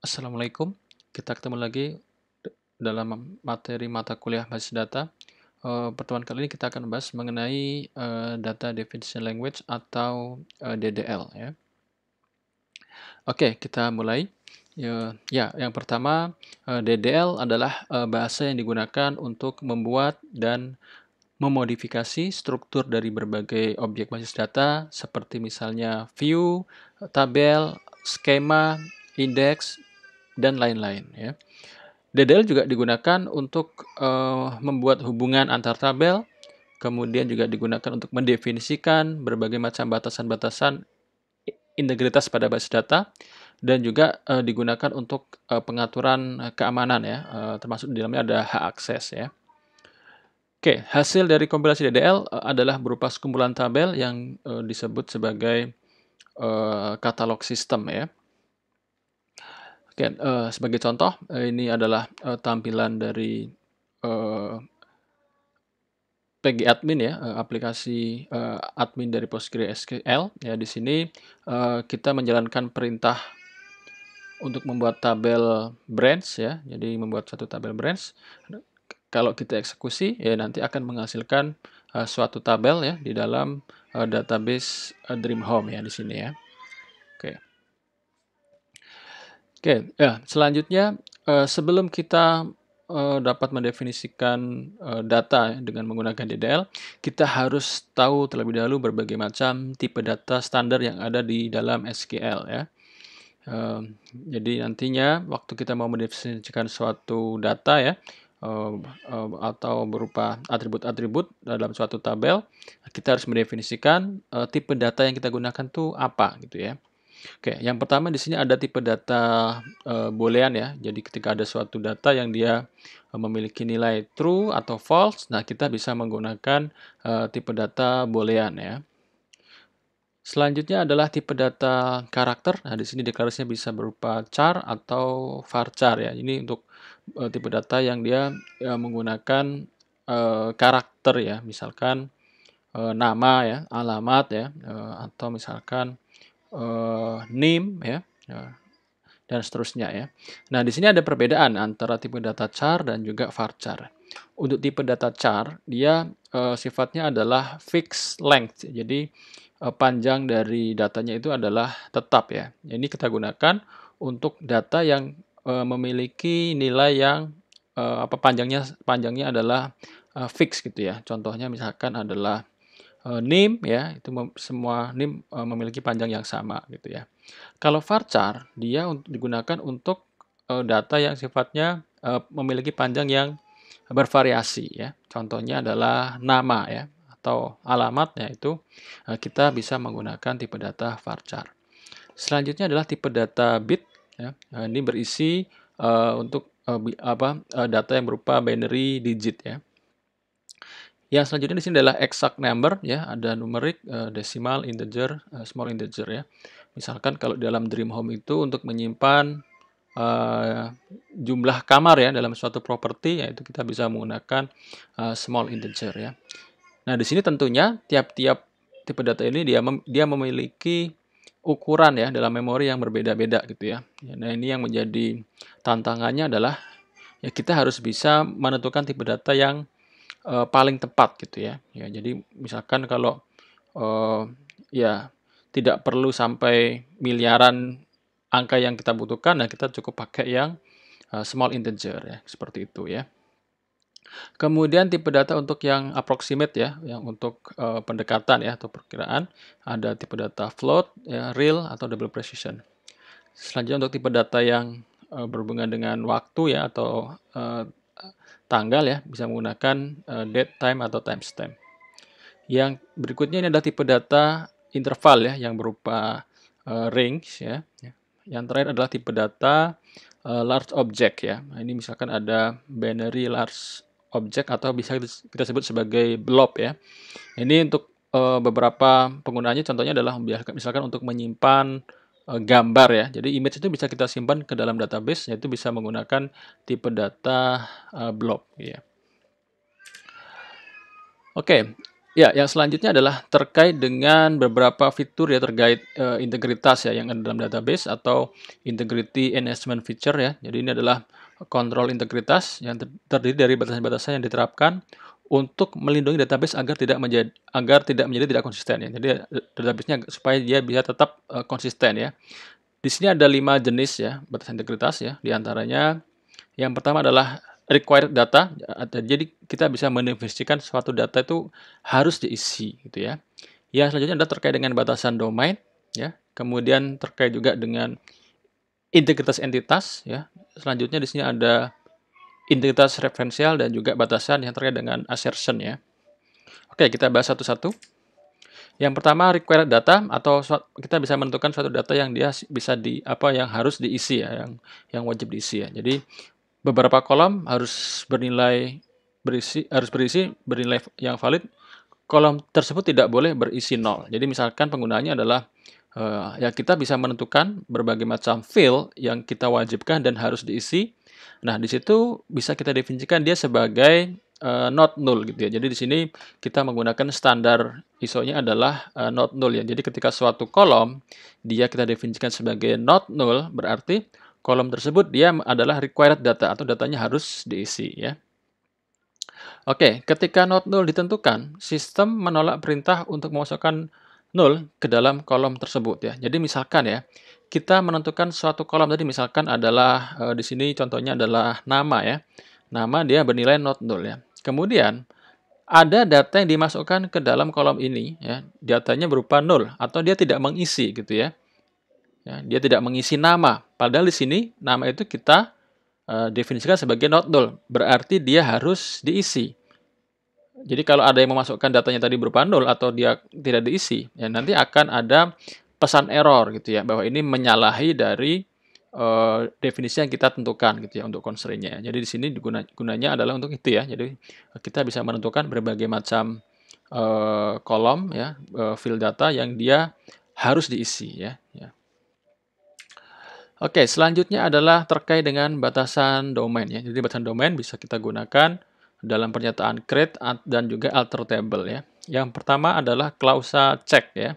Assalamualaikum, kita ketemu lagi dalam materi mata kuliah basis data. E, pertemuan kali ini kita akan bahas mengenai e, data definition language atau e, eh, DDL. Ya. Oke, kita mulai. E, ya, yang pertama e, DDL adalah e, bahasa yang digunakan untuk membuat dan memodifikasi struktur dari berbagai objek basis data, seperti misalnya view, tabel, skema, indeks, dan lain-lain ya. DDL juga digunakan untuk uh, membuat hubungan antar tabel, kemudian juga digunakan untuk mendefinisikan berbagai macam batasan-batasan integritas pada basis data dan juga uh, digunakan untuk uh, pengaturan keamanan ya, uh, termasuk di dalamnya ada hak akses ya. Oke, hasil dari kompilasi DDL uh, adalah berupa sekumpulan tabel yang uh, disebut sebagai uh, katalog sistem ya. Oke, uh, sebagai contoh, uh, ini adalah uh, tampilan dari uh, PG Admin ya, uh, aplikasi uh, admin dari PostgreSQL. Ya, di sini uh, kita menjalankan perintah untuk membuat tabel branch ya. Jadi membuat satu tabel branch. Kalau kita eksekusi ya nanti akan menghasilkan uh, suatu tabel ya di dalam uh, database uh, Dream Home ya di sini ya. Oke, ya selanjutnya uh, sebelum kita uh, dapat mendefinisikan uh, data dengan menggunakan DDL, kita harus tahu terlebih dahulu berbagai macam tipe data standar yang ada di dalam SQL ya. jadi nantinya waktu kita mau mendefinisikan suatu data ya atau berupa atribut-atribut dalam suatu tabel, kita harus mendefinisikan tipe data yang kita gunakan tuh apa gitu ya. Oke, yang pertama di sini ada tipe data e, boolean ya. Jadi ketika ada suatu data yang dia eh, memiliki nilai true atau false, nah kita bisa menggunakan e, tipe data boolean ya. Selanjutnya adalah tipe data karakter. Nah, di sini deklarasinya bisa berupa char atau varchar ya. Ini untuk e, tipe data yang dia e, menggunakan e, karakter ya. Misalkan e, nama ya, alamat ya, e, atau misalkan uh, eh, name ya eh, dan seterusnya ya. Nah, di sini ada perbedaan antara tipe data char dan juga varchar. Untuk tipe data char, dia uh, sifatnya adalah fixed length. Jadi uh, panjang dari datanya itu adalah tetap ya. Ini kita gunakan untuk data yang uh, memiliki nilai yang apa panjangnya panjangnya adalah fix gitu ya. Contohnya misalkan adalah uh, eh, name ya itu mem semua name uh, memiliki panjang yang sama gitu ya. Kalau varchar dia un digunakan untuk uh, data yang sifatnya uh, memiliki panjang yang bervariasi ya. Contohnya adalah nama ya atau alamatnya itu uh, kita bisa menggunakan tipe data varchar. Selanjutnya adalah tipe data bit ya. Nah, ini berisi uh, untuk uh, apa uh, data yang berupa binary digit ya. Yang selanjutnya di sini adalah exact number ya, ada uh, decimal, integer, eh, small integer ya. Misalkan kalau dalam dream home itu untuk menyimpan uh, jumlah kamar ya dalam suatu properti yaitu kita bisa menggunakan uh, small integer ya. Nah, di sini tentunya tiap-tiap tipe data ini dia mem dia memiliki ukuran ya dalam memori yang berbeda-beda gitu ya. Nah, ini yang menjadi tantangannya adalah ya kita harus bisa menentukan tipe data yang uh, paling tepat gitu ya. Ya, jadi misalkan kalau uh, ya tidak perlu sampai miliaran angka yang kita butuhkan, nah kita cukup pakai yang uh, small integer ya, seperti itu ya. Kemudian tipe data untuk yang approximate ya, yang untuk uh, pendekatan ya atau perkiraan, ada tipe data float, ya, real atau double precision. Selanjutnya untuk tipe data yang uh, berhubungan dengan waktu ya atau uh, tanggal ya, bisa menggunakan uh, date time atau timestamp. Yang berikutnya ini adalah tipe data interval ya yang berupa uh, range ya. Yang terakhir adalah tipe data uh, large object ya. Nah, ini misalkan ada binary large object atau bisa kita sebut sebagai blob ya. Ini untuk uh, beberapa penggunaannya contohnya adalah misalkan untuk menyimpan Eh, gambar ya. Jadi image itu bisa kita simpan ke dalam database, yaitu bisa menggunakan tipe data eh, blob. Ya. Oke, ya yang selanjutnya adalah terkait dengan beberapa fitur ya terkait uh, integritas ya yang ada dalam database atau integrity enhancement feature ya. Jadi ini adalah kontrol integritas yang terdiri dari batasan-batasan yang diterapkan untuk melindungi database agar tidak menjadi agar tidak menjadi tidak konsisten ya. Jadi database supaya dia bisa tetap uh, konsisten ya. Di sini ada lima jenis ya batas integritas ya. Di antaranya yang pertama adalah required data. Jadi kita bisa mendefinisikan suatu data itu harus diisi gitu ya. Yang selanjutnya ada terkait dengan batasan domain ya. Kemudian terkait juga dengan integritas entitas ya. Selanjutnya di sini ada integritas referensial dan juga batasan yang terkait dengan assertion ya. Oke, kita bahas satu-satu. Yang pertama required data atau kita bisa menentukan suatu data yang dia bisa di apa yang harus diisi ya, yang yang wajib diisi ya. Jadi beberapa kolom harus bernilai berisi harus berisi bernilai yang valid. Kolom tersebut tidak boleh berisi nol. Jadi misalkan penggunaannya adalah uh, ya kita bisa menentukan berbagai macam field yang kita wajibkan dan harus diisi Nah, di situ bisa kita definisikan dia sebagai uh, not null gitu ya. Jadi di sini kita menggunakan standar ISO-nya adalah uh, not null ya. Jadi ketika suatu kolom dia kita definisikan sebagai not null berarti kolom tersebut dia adalah required data atau datanya harus diisi ya. Oke, ketika not null ditentukan, sistem menolak perintah untuk memasukkan 0 ke dalam kolom tersebut ya. Jadi misalkan ya, kita menentukan suatu kolom tadi misalkan adalah e, di sini contohnya adalah nama ya. Nama dia bernilai not 0 ya. Kemudian ada data yang dimasukkan ke dalam kolom ini ya. Datanya berupa 0 atau dia tidak mengisi gitu ya. ya dia tidak mengisi nama. Padahal di sini nama itu kita e, definisikan sebagai not 0. Berarti dia harus diisi. Jadi kalau ada yang memasukkan datanya tadi nol atau dia tidak diisi, ya nanti akan ada pesan error gitu ya bahwa ini menyalahi dari uh, definisi yang kita tentukan gitu ya untuk constraint-nya. Jadi di sini gunanya adalah untuk itu ya. Jadi kita bisa menentukan berbagai macam uh, kolom ya uh, field data yang dia harus diisi ya. ya. Oke, selanjutnya adalah terkait dengan batasan domain ya. Jadi batasan domain bisa kita gunakan dalam pernyataan create dan juga alter table ya. Yang pertama adalah klausa check ya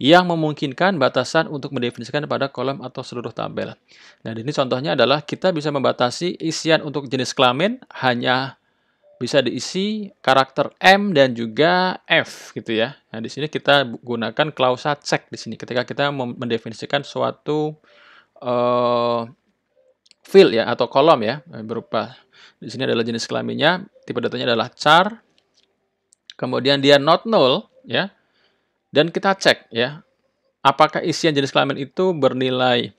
yang memungkinkan batasan untuk mendefinisikan pada kolom atau seluruh tabel. Nah, ini contohnya adalah kita bisa membatasi isian untuk jenis kelamin hanya bisa diisi karakter M dan juga F gitu ya. Nah, di sini kita gunakan klausa cek di sini ketika kita mendefinisikan suatu uh, field ya atau kolom ya berupa di sini adalah jenis kelaminnya, tipe datanya adalah char. Kemudian dia not null, ya. Dan kita cek, ya, apakah isian jenis kelamin itu bernilai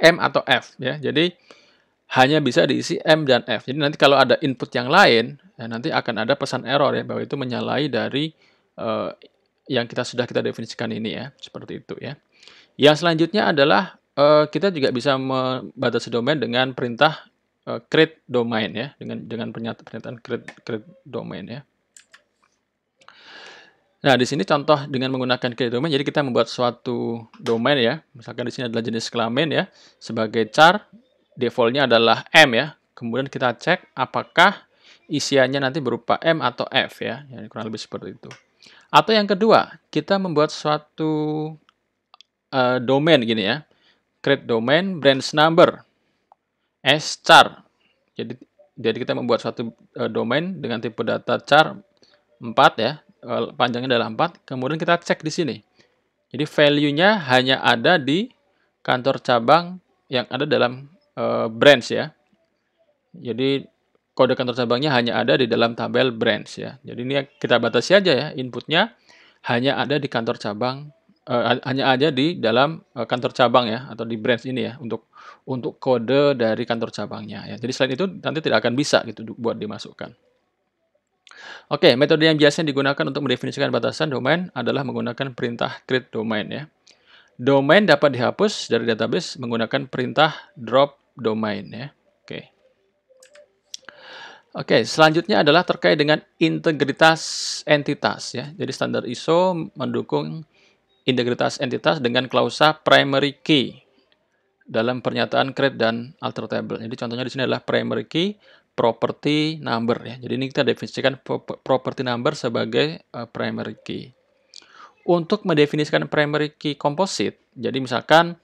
M atau F, ya. Jadi hanya bisa diisi M dan F. Jadi nanti kalau ada input yang lain, ya, nanti akan ada pesan error ya bahwa itu menyalahi dari uh, yang kita sudah kita definisikan ini ya, seperti itu ya. Yang selanjutnya adalah uh, kita juga bisa membatasi domain dengan perintah Eh, create domain ya dengan dengan pernyataan, pernyataan create create domain ya. Nah, di sini contoh dengan menggunakan create domain jadi kita membuat suatu domain ya. Misalkan di sini adalah jenis kelamin ya sebagai char defaultnya adalah M ya. Kemudian kita cek apakah isiannya nanti berupa M atau F ya. Yang kurang lebih seperti itu. Atau yang kedua, kita membuat suatu uh, domain gini ya. Create domain branch number s char. Jadi jadi kita membuat suatu uh, e, domain dengan tipe data char 4 ya, uh, panjangnya adalah 4. Kemudian kita cek di sini. Jadi value-nya hanya ada di kantor cabang yang ada dalam uh, branch ya. Jadi kode kantor cabangnya hanya ada di dalam tabel branch ya. Jadi ini kita batasi aja ya inputnya hanya ada di kantor cabang uh, hanya aja di dalam uh, kantor cabang ya atau di branch ini ya untuk untuk kode dari kantor cabangnya ya. Jadi selain itu nanti tidak akan bisa gitu buat dimasukkan. Oke, metode yang biasanya digunakan untuk mendefinisikan batasan domain adalah menggunakan perintah create domain ya. Domain dapat dihapus dari database menggunakan perintah drop domain ya. Oke. Oke, selanjutnya adalah terkait dengan integritas entitas ya. Jadi standar ISO mendukung integritas entitas dengan klausa primary key dalam pernyataan create dan alter table. Jadi contohnya di sini adalah primary key, property number ya. Jadi ini kita definisikan property number sebagai eh, primary key. Untuk mendefinisikan primary key composite, jadi misalkan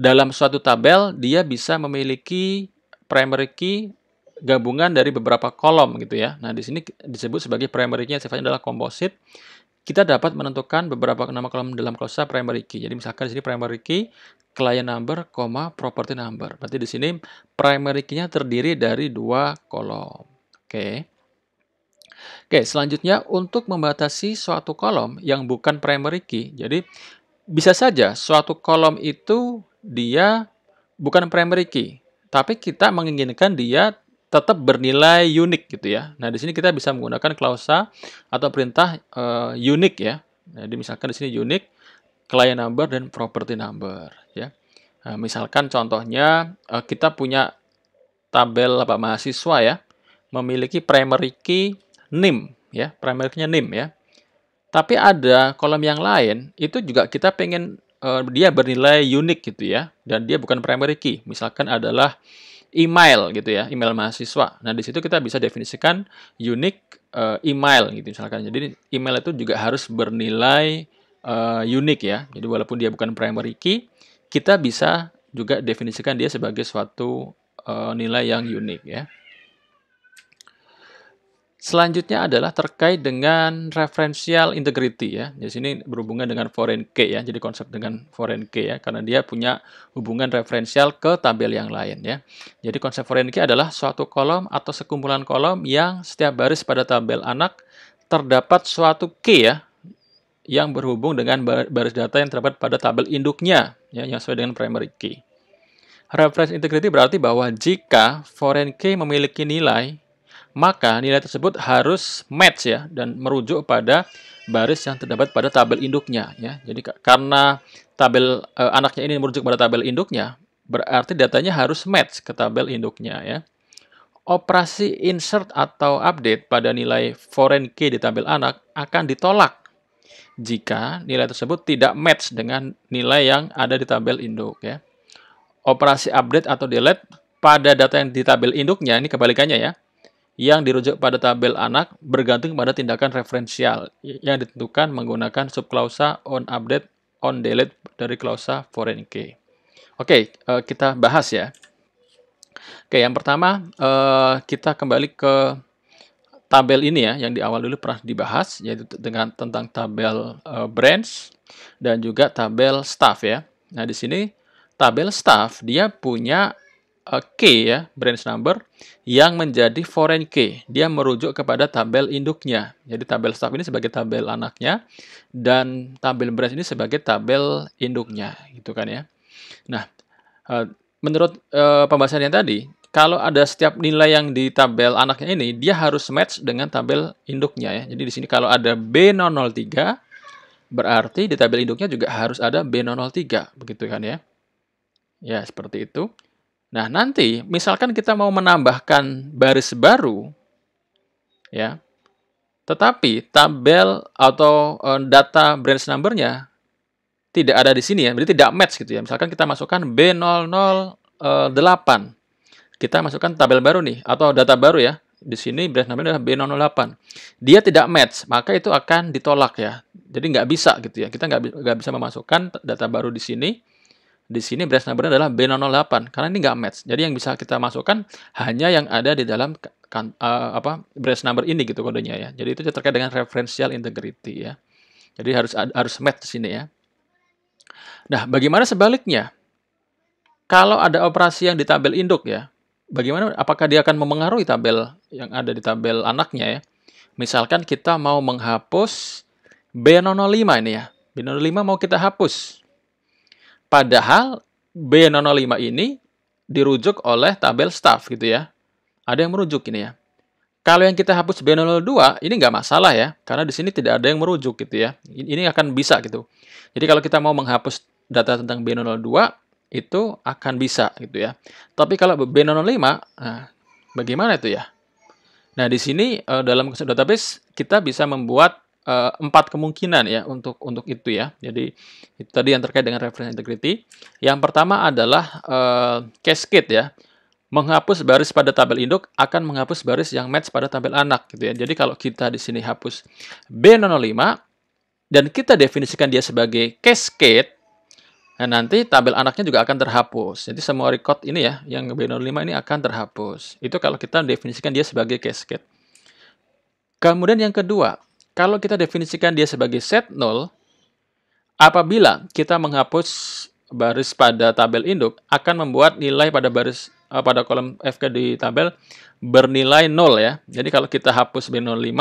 dalam suatu tabel dia bisa memiliki primary key gabungan dari beberapa kolom gitu ya. Nah, di sini disebut sebagai primary key yang sifatnya adalah composite kita dapat menentukan beberapa nama kolom dalam klausa primary key. Jadi misalkan di sini primary key client number, property number. Berarti di sini primary key-nya terdiri dari dua kolom. Oke. Oke, selanjutnya untuk membatasi suatu kolom yang bukan primary key. Jadi bisa saja suatu kolom itu dia bukan primary key, tapi kita menginginkan dia tetap bernilai unik gitu ya. Nah, di sini kita bisa menggunakan klausa atau perintah uh, unik ya. Jadi nah, misalkan di sini unik, client number dan property number ya. Nah, misalkan contohnya uh, kita punya tabel apa mahasiswa ya, memiliki primary key nim ya, primary key-nya name ya. Tapi ada kolom yang lain itu juga kita pengen uh, dia bernilai unik gitu ya dan dia bukan primary key. Misalkan adalah email gitu ya, email mahasiswa. Nah, di situ kita bisa definisikan unique uh, email gitu misalkan. Jadi email itu juga harus bernilai uh, eh, unik ya. Jadi walaupun dia bukan primary key, kita bisa juga definisikan dia sebagai suatu uh, nilai yang unik ya. Selanjutnya adalah terkait dengan referensial integrity ya. Di sini berhubungan dengan foreign key ya. Jadi konsep dengan foreign key ya karena dia punya hubungan referensial ke tabel yang lain ya. Jadi konsep foreign key adalah suatu kolom atau sekumpulan kolom yang setiap baris pada tabel anak terdapat suatu key ya yang berhubung dengan baris data yang terdapat pada tabel induknya ya yang sesuai dengan primary key. Reference integrity berarti bahwa jika foreign key memiliki nilai maka nilai tersebut harus match ya dan merujuk pada baris yang terdapat pada tabel induknya ya. Jadi karena tabel e, anaknya ini merujuk pada tabel induknya, berarti datanya harus match ke tabel induknya ya. Operasi insert atau update pada nilai foreign key di tabel anak akan ditolak jika nilai tersebut tidak match dengan nilai yang ada di tabel induk ya. Operasi update atau delete pada data yang di tabel induknya ini kebalikannya ya yang dirujuk pada tabel anak bergantung pada tindakan referensial yang ditentukan menggunakan subklausa on update on delete dari klausa foreign key. Oke, okay, eh, kita bahas ya. Oke, okay, yang pertama eh, kita kembali ke tabel ini ya yang di awal dulu pernah dibahas yaitu dengan tentang tabel eh, branch dan juga tabel staff ya. Nah, di sini tabel staff dia punya K ya, branch number yang menjadi foreign key. Dia merujuk kepada tabel induknya. Jadi tabel staff ini sebagai tabel anaknya dan tabel branch ini sebagai tabel induknya, gitu kan ya. Nah, e, menurut e, pembahasan yang tadi, kalau ada setiap nilai yang di tabel anaknya ini, dia harus match dengan tabel induknya ya. Jadi di sini kalau ada B003 berarti di tabel induknya juga harus ada B003 begitu kan ya. Ya, seperti itu. Nah, nanti misalkan kita mau menambahkan baris baru ya. Tetapi tabel atau e, data branch number-nya tidak ada di sini ya, berarti tidak match gitu ya. Misalkan kita masukkan B008. Eh, kita masukkan tabel baru nih atau data baru ya. Di sini branch number adalah B008. Dia tidak match, maka itu akan ditolak ya. Jadi nggak bisa gitu ya. Kita nggak bisa memasukkan data baru di sini di sini brand number adalah B008 karena ini nggak match. Jadi yang bisa kita masukkan hanya yang ada di dalam kan, uh, apa brace number ini gitu kodenya ya. Jadi itu terkait dengan referensial integrity ya. Jadi harus harus match di sini ya. Nah, bagaimana sebaliknya? Kalau ada operasi yang di tabel induk ya, bagaimana apakah dia akan memengaruhi tabel yang ada di tabel anaknya ya? Misalkan kita mau menghapus B005 ini ya. B005 mau kita hapus. Padahal B005 ini dirujuk oleh tabel staff gitu ya. Ada yang merujuk ini ya. Kalau yang kita hapus B002 ini nggak masalah ya, karena di sini tidak ada yang merujuk gitu ya. Ini akan bisa gitu. Jadi kalau kita mau menghapus data tentang B002 itu akan bisa gitu ya. Tapi kalau B005, nah, bagaimana itu ya? Nah di sini eh, dalam database kita bisa membuat uh, empat kemungkinan ya untuk untuk itu ya. Jadi itu tadi yang terkait dengan reference integrity. Yang pertama adalah uh, eh, cascade ya. Menghapus baris pada tabel induk akan menghapus baris yang match pada tabel anak gitu ya. Jadi kalau kita di sini hapus B005 dan kita definisikan dia sebagai cascade Nah, nanti tabel anaknya juga akan terhapus. Jadi semua record ini ya, yang B05 ini akan terhapus. Itu kalau kita definisikan dia sebagai cascade. Kemudian yang kedua, kalau kita definisikan dia sebagai set 0, apabila kita menghapus baris pada tabel induk akan membuat nilai pada baris uh, pada kolom FK di tabel bernilai 0 ya. Jadi kalau kita hapus B05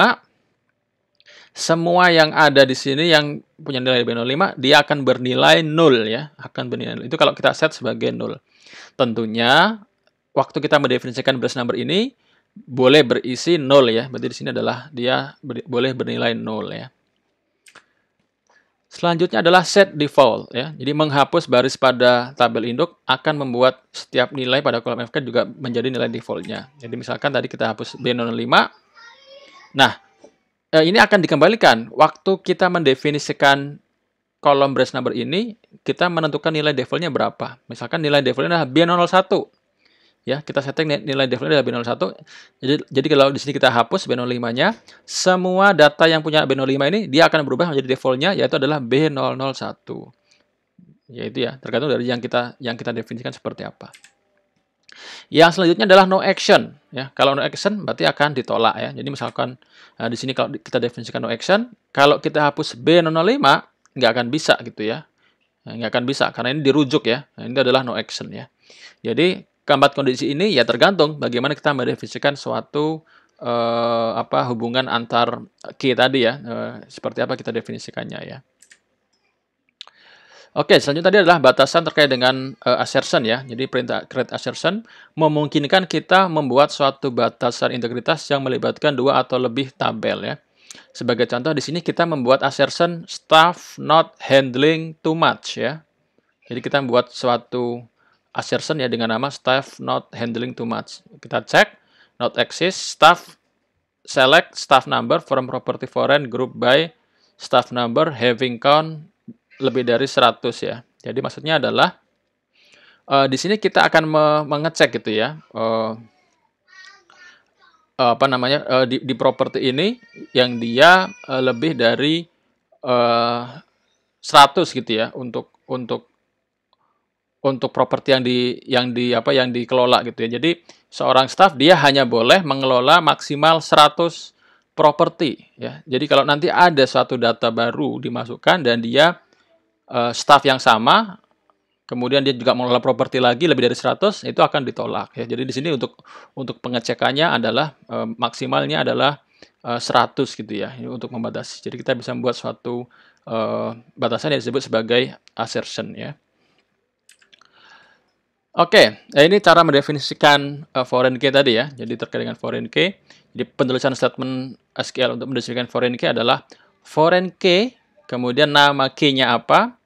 semua yang ada di sini yang punya nilai B05 dia akan bernilai 0 ya, akan bernilai 0. Itu kalau kita set sebagai 0. Tentunya waktu kita mendefinisikan baris number ini boleh berisi nol ya. Berarti di sini adalah dia ber, boleh bernilai nol ya. Selanjutnya adalah set default ya. Jadi menghapus baris pada tabel induk akan membuat setiap nilai pada kolom FK juga menjadi nilai defaultnya. Jadi misalkan tadi kita hapus B05. Nah, eh, ini akan dikembalikan. Waktu kita mendefinisikan kolom brace number ini, kita menentukan nilai defaultnya berapa. Misalkan nilai defaultnya adalah B001 ya kita setting nilai default adalah B01 jadi jadi kalau di sini kita hapus B05 nya semua data yang punya B05 ini dia akan berubah menjadi defaultnya yaitu adalah B001 yaitu ya tergantung dari yang kita yang kita definisikan seperti apa yang selanjutnya adalah no action ya kalau no action berarti akan ditolak ya jadi misalkan nah, di sini kalau kita definisikan no action kalau kita hapus B005 nggak akan bisa gitu ya nggak akan bisa karena ini dirujuk ya nah, ini adalah no action ya jadi Keempat kondisi ini ya tergantung bagaimana kita mendefinisikan suatu uh, apa hubungan antar key tadi ya, uh, seperti apa kita definisikannya ya. Oke, selanjutnya tadi adalah batasan terkait dengan uh, assertion ya. Jadi perintah create assertion memungkinkan kita membuat suatu batasan integritas yang melibatkan dua atau lebih tabel ya. Sebagai contoh di sini kita membuat assertion staff not handling too much ya. Jadi kita membuat suatu assertion ya dengan nama staff not handling too much. Kita cek not exist staff select staff number from property foreign group by staff number having count lebih dari 100 ya. Jadi maksudnya adalah uh, di sini kita akan me mengecek gitu ya. Uh, apa namanya di, di properti ini yang dia lebih dari uh, 100 gitu ya untuk untuk untuk properti yang di yang di apa yang dikelola gitu ya. Jadi seorang staff dia hanya boleh mengelola maksimal 100 properti ya. Jadi kalau nanti ada suatu data baru dimasukkan dan dia uh, staff yang sama kemudian dia juga mengelola properti lagi lebih dari 100 itu akan ditolak ya. Jadi di sini untuk untuk pengecekannya adalah uh, maksimalnya adalah uh, eh, 100 gitu ya. Ini untuk membatasi. Jadi kita bisa membuat suatu uh, batasan yang disebut sebagai assertion ya. Oke, okay, eh, ini cara mendefinisikan uh, foreign key tadi ya. Jadi terkait dengan foreign key, jadi penulisan statement SQL untuk mendefinisikan foreign key adalah foreign key, kemudian nama key-nya apa,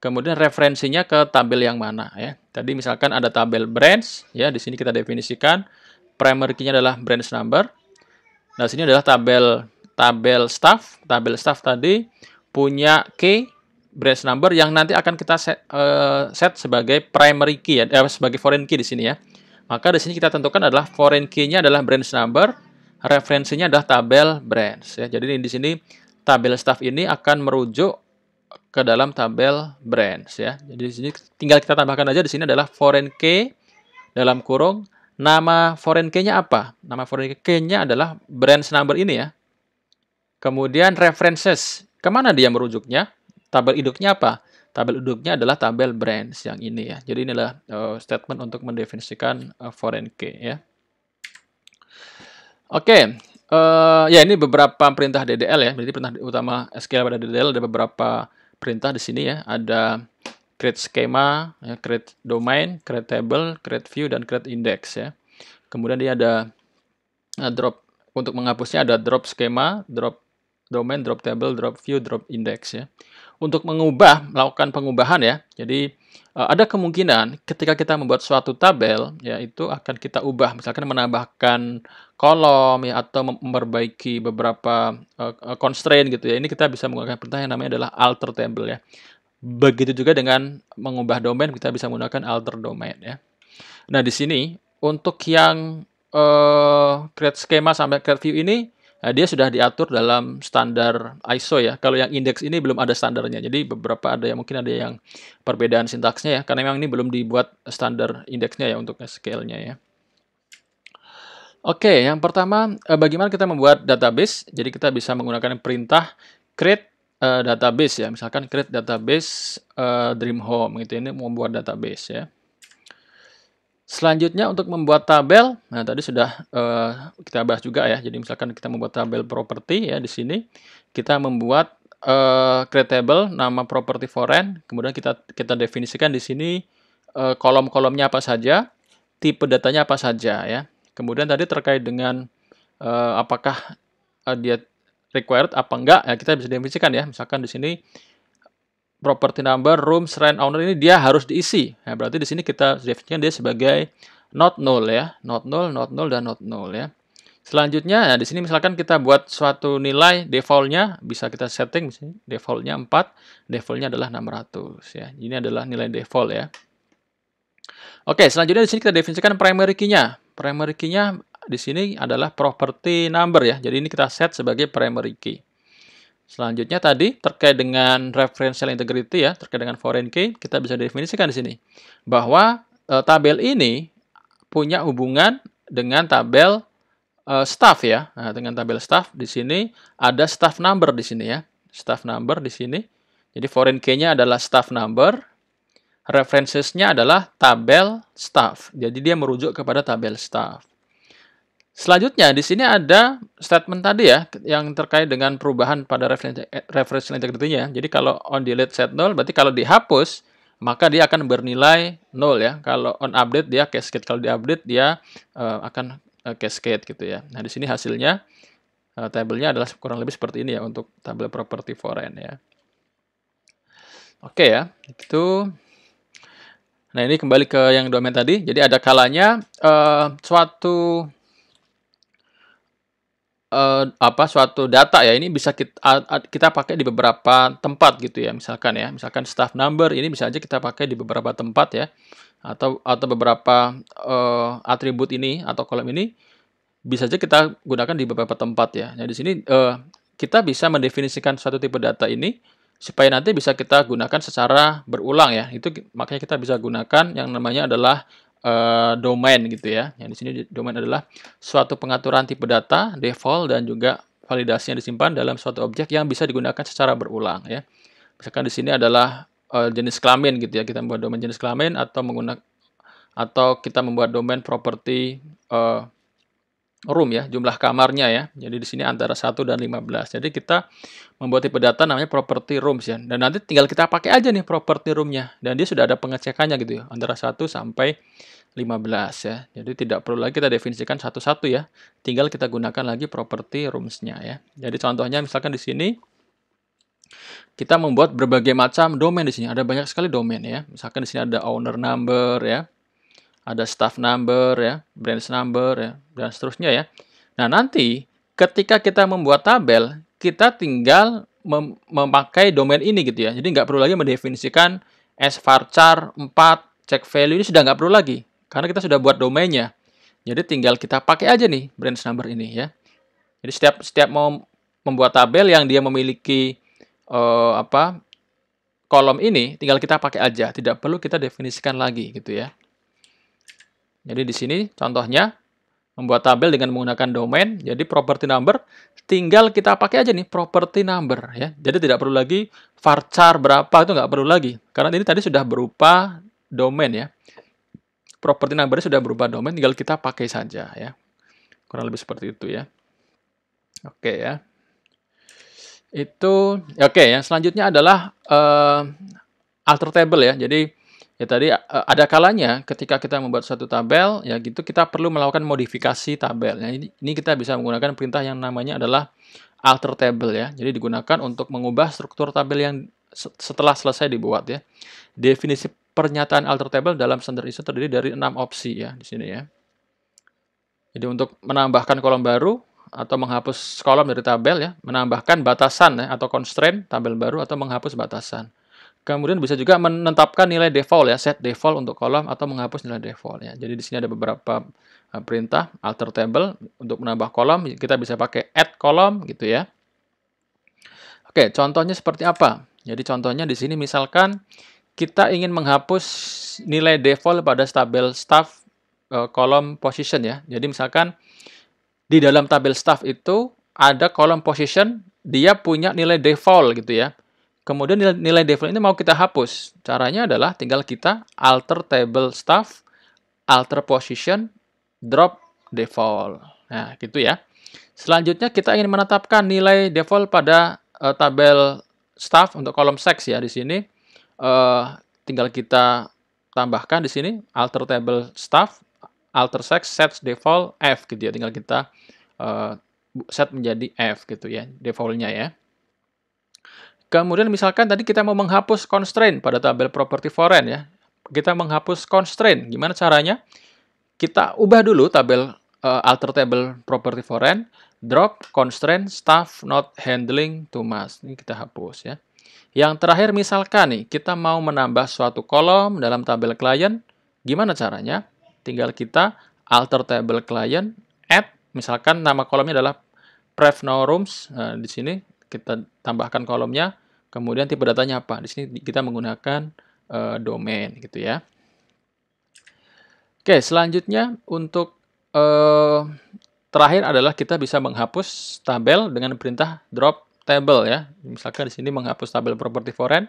kemudian referensinya ke tabel yang mana ya. Tadi misalkan ada tabel brands ya, di sini kita definisikan primary key-nya adalah branch number. Nah, sini adalah tabel tabel staff, tabel staff tadi punya key brace number yang nanti akan kita set, uh, set sebagai primary key ya, eh, sebagai foreign key di sini ya. Maka di sini kita tentukan adalah foreign key-nya adalah branch number, referensinya adalah tabel branch ya. Jadi di sini tabel staff ini akan merujuk ke dalam tabel branch ya. Jadi di sini tinggal kita tambahkan aja di sini adalah foreign key dalam kurung nama foreign key-nya apa? Nama foreign key-nya adalah branch number ini ya. Kemudian references, kemana dia merujuknya? Tabel induknya apa? Tabel induknya adalah tabel brands yang ini ya. Jadi inilah uh, eh, statement untuk mendefinisikan uh, foreign key ya. Oke, okay. uh, eh, ya ini beberapa perintah DDL ya. Jadi perintah utama SQL pada DDL ada beberapa perintah di sini ya. Ada create schema, ya, create domain, create table, create view, dan create index ya. Kemudian dia ada uh, drop untuk menghapusnya ada drop schema, drop domain, drop table, drop view, drop index ya. Untuk mengubah, melakukan pengubahan ya. Jadi eh, ada kemungkinan ketika kita membuat suatu tabel ya itu akan kita ubah misalkan menambahkan kolom ya atau memperbaiki beberapa uh, constraint gitu ya. Ini kita bisa menggunakan perintah yang namanya adalah alter table ya. Begitu juga dengan mengubah domain kita bisa menggunakan alter domain ya. Nah, di sini untuk yang uh, create schema sampai create view ini Nah, dia sudah diatur dalam standar ISO ya. Kalau yang indeks ini belum ada standarnya. Jadi beberapa ada yang mungkin ada yang perbedaan sintaksnya ya. Karena memang ini belum dibuat standar indeksnya ya untuk SQL-nya ya. Oke, yang pertama eh, bagaimana kita membuat database. Jadi kita bisa menggunakan perintah create eh, database ya. Misalkan create database uh, dream home gitu ini membuat database ya. Selanjutnya untuk membuat tabel, nah tadi sudah uh, kita bahas juga ya. Jadi misalkan kita membuat tabel properti ya di sini kita membuat uh, eh, create table nama properti foreign, kemudian kita kita definisikan di sini uh, kolom-kolomnya apa saja, tipe datanya apa saja ya. Kemudian tadi terkait dengan uh, apakah uh, dia required apa enggak, ya kita bisa definisikan ya. Misalkan di sini property number, room, rent, owner ini dia harus diisi. Nah, berarti di sini kita definisikan dia sebagai not null ya, not null, not null dan not null ya. Selanjutnya, nah di sini misalkan kita buat suatu nilai defaultnya bisa kita setting defaultnya 4, defaultnya adalah 600 ya. Ini adalah nilai default ya. Oke, selanjutnya di sini kita definisikan primary key-nya. Primary key-nya di sini adalah property number ya. Jadi ini kita set sebagai primary key. Selanjutnya tadi terkait dengan referential integrity ya, terkait dengan foreign key, kita bisa definisikan di sini bahwa e, tabel ini punya hubungan dengan tabel e, staff ya. Nah, dengan tabel staff di sini ada staff number di sini ya. Staff number di sini. Jadi foreign key-nya adalah staff number, references-nya adalah tabel staff. Jadi dia merujuk kepada tabel staff. Selanjutnya di sini ada statement tadi ya yang terkait dengan perubahan pada reference eh, integrity-nya. Jadi kalau on delete set 0 berarti kalau dihapus maka dia akan bernilai 0 ya. Kalau on update dia cascade, kalau di update dia uh, akan uh, cascade gitu ya. Nah, di sini hasilnya uh, tabelnya adalah kurang lebih seperti ini ya untuk tabel property foreign ya. Oke okay, ya, itu Nah, ini kembali ke yang domain tadi. Jadi ada kalanya uh, suatu uh, apa suatu data ya ini bisa kita kita pakai di beberapa tempat gitu ya misalkan ya misalkan staff number ini bisa aja kita pakai di beberapa tempat ya atau atau beberapa uh, atribut ini atau kolom ini bisa aja kita gunakan di beberapa tempat ya. Nah di sini uh, kita bisa mendefinisikan suatu tipe data ini supaya nanti bisa kita gunakan secara berulang ya. Itu makanya kita bisa gunakan yang namanya adalah uh, domain gitu ya. Yang di sini domain adalah suatu pengaturan tipe data, default dan juga validasi yang disimpan dalam suatu objek yang bisa digunakan secara berulang ya. Misalkan di sini adalah uh, jenis kelamin gitu ya. Kita membuat domain jenis kelamin atau menggunakan atau kita membuat domain property. uh, eh, room ya, jumlah kamarnya ya. Jadi di sini antara 1 dan 15. Jadi kita membuat tipe data namanya property rooms ya. Dan nanti tinggal kita pakai aja nih property roomnya. Dan dia sudah ada pengecekannya gitu ya, antara 1 sampai 15 ya. Jadi tidak perlu lagi kita definisikan satu-satu ya. Tinggal kita gunakan lagi property roomsnya ya. Jadi contohnya misalkan di sini kita membuat berbagai macam domain di sini. Ada banyak sekali domain ya. Misalkan di sini ada owner number ya ada staff number ya, branch number ya, dan seterusnya ya. Nah, nanti ketika kita membuat tabel, kita tinggal mem memakai domain ini gitu ya. Jadi nggak perlu lagi mendefinisikan s varchar 4 check value ini sudah nggak perlu lagi karena kita sudah buat domainnya. Jadi tinggal kita pakai aja nih branch number ini ya. Jadi setiap setiap mau membuat tabel yang dia memiliki uh, apa kolom ini tinggal kita pakai aja, tidak perlu kita definisikan lagi gitu ya. Jadi di sini contohnya membuat tabel dengan menggunakan domain. Jadi property number tinggal kita pakai aja nih property number ya. Jadi tidak perlu lagi varchar berapa itu nggak perlu lagi karena ini tadi sudah berupa domain ya. Property number sudah berupa domain tinggal kita pakai saja ya. Kurang lebih seperti itu ya. Oke ya. Itu oke okay, ya. Selanjutnya adalah uh, alter table ya. Jadi Ya tadi eh, ada kalanya ketika kita membuat satu tabel ya gitu kita perlu melakukan modifikasi tabel. Nah, ini, kita bisa menggunakan perintah yang namanya adalah alter table ya. Jadi digunakan untuk mengubah struktur tabel yang setelah selesai dibuat ya. Definisi pernyataan alter table dalam standar ISO terdiri dari enam opsi ya di sini ya. Jadi untuk menambahkan kolom baru atau menghapus kolom dari tabel ya, menambahkan batasan ya, atau constraint tabel baru atau menghapus batasan. Kemudian bisa juga menetapkan nilai default ya, set default untuk kolom atau menghapus nilai default ya. Jadi di sini ada beberapa eh, perintah alter table untuk menambah kolom kita bisa pakai add kolom gitu ya. Oke, contohnya seperti apa? Jadi contohnya di sini misalkan kita ingin menghapus nilai default pada tabel staff eh, kolom position ya. Jadi misalkan di dalam tabel staff itu ada kolom position dia punya nilai default gitu ya. Kemudian nilai, default ini mau kita hapus. Caranya adalah tinggal kita alter table staff, alter position, drop default. Nah, gitu ya. Selanjutnya kita ingin menetapkan nilai default pada uh, tabel staff untuk kolom sex ya di sini. Uh, tinggal kita tambahkan di sini alter table staff, alter sex, set default f gitu ya. Tinggal kita uh, set menjadi f gitu ya defaultnya ya. Kemudian misalkan tadi kita mau menghapus constraint pada tabel property foreign ya. Kita menghapus constraint. Gimana caranya? Kita ubah dulu tabel uh, alter table property foreign, drop constraint staff not handling to much. Ini kita hapus ya. Yang terakhir misalkan nih, kita mau menambah suatu kolom dalam tabel client, gimana caranya? Tinggal kita alter table client add misalkan nama kolomnya adalah prev rooms. Nah, di sini kita tambahkan kolomnya Kemudian tipe datanya apa? Di sini kita menggunakan uh, domain gitu ya. Oke, selanjutnya untuk uh, terakhir adalah kita bisa menghapus tabel dengan perintah drop table ya. Misalkan di sini menghapus tabel property foreign,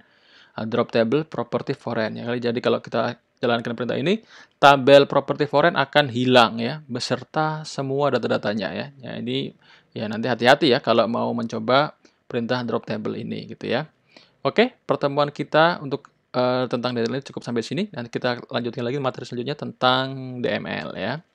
uh, drop table property foreign. Ya. Jadi kalau kita jalankan perintah ini, tabel property foreign akan hilang ya, beserta semua data-datanya ya. ya. Ini ya nanti hati-hati ya kalau mau mencoba perintah drop table ini gitu ya. Oke, pertemuan kita untuk uh, tentang data cukup sampai sini dan kita lanjutkan lagi materi selanjutnya tentang DML ya.